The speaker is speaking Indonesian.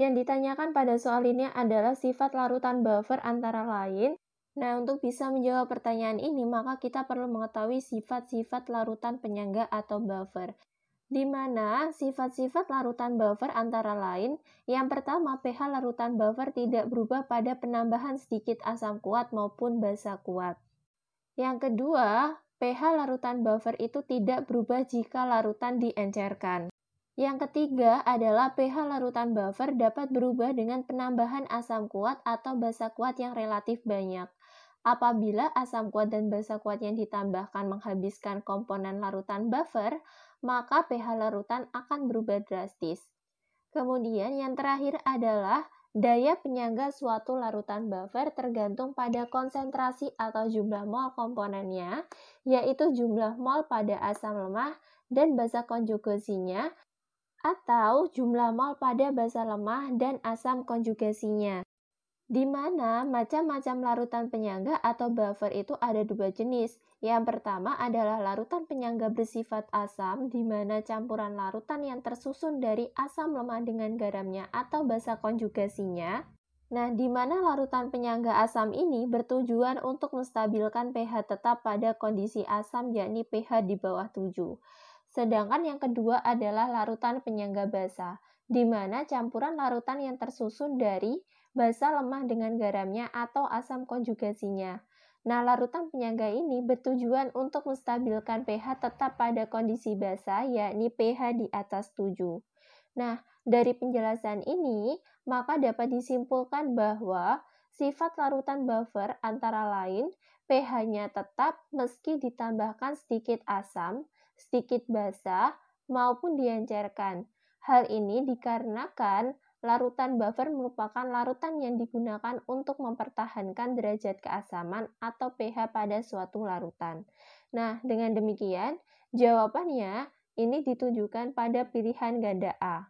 Yang ditanyakan pada soal ini adalah sifat larutan buffer antara lain. Nah, untuk bisa menjawab pertanyaan ini, maka kita perlu mengetahui sifat-sifat larutan penyangga atau buffer. Di mana sifat-sifat larutan buffer antara lain, yang pertama pH larutan buffer tidak berubah pada penambahan sedikit asam kuat maupun basa kuat. Yang kedua, pH larutan buffer itu tidak berubah jika larutan diencerkan. Yang ketiga adalah pH larutan buffer dapat berubah dengan penambahan asam kuat atau basa kuat yang relatif banyak. Apabila asam kuat dan basa kuat yang ditambahkan menghabiskan komponen larutan buffer, maka pH larutan akan berubah drastis. Kemudian yang terakhir adalah daya penyangga suatu larutan buffer tergantung pada konsentrasi atau jumlah mol komponennya, yaitu jumlah mol pada asam lemah dan basa konjugasinya atau jumlah mol pada basa lemah dan asam konjugasinya. Di mana macam-macam larutan penyangga atau buffer itu ada dua jenis. Yang pertama adalah larutan penyangga bersifat asam, di mana campuran larutan yang tersusun dari asam lemah dengan garamnya atau basa konjugasinya. Nah, di mana larutan penyangga asam ini bertujuan untuk menstabilkan pH tetap pada kondisi asam yakni pH di bawah 7. Sedangkan yang kedua adalah larutan penyangga basa, di mana campuran larutan yang tersusun dari basa lemah dengan garamnya atau asam konjugasinya. Nah, larutan penyangga ini bertujuan untuk menstabilkan pH tetap pada kondisi basa, yakni pH di atas 7. Nah, dari penjelasan ini, maka dapat disimpulkan bahwa sifat larutan buffer antara lain pH-nya tetap meski ditambahkan sedikit asam, sedikit basah, maupun diencerkan. Hal ini dikarenakan larutan buffer merupakan larutan yang digunakan untuk mempertahankan derajat keasaman atau pH pada suatu larutan. Nah, dengan demikian, jawabannya ini ditujukan pada pilihan ganda A.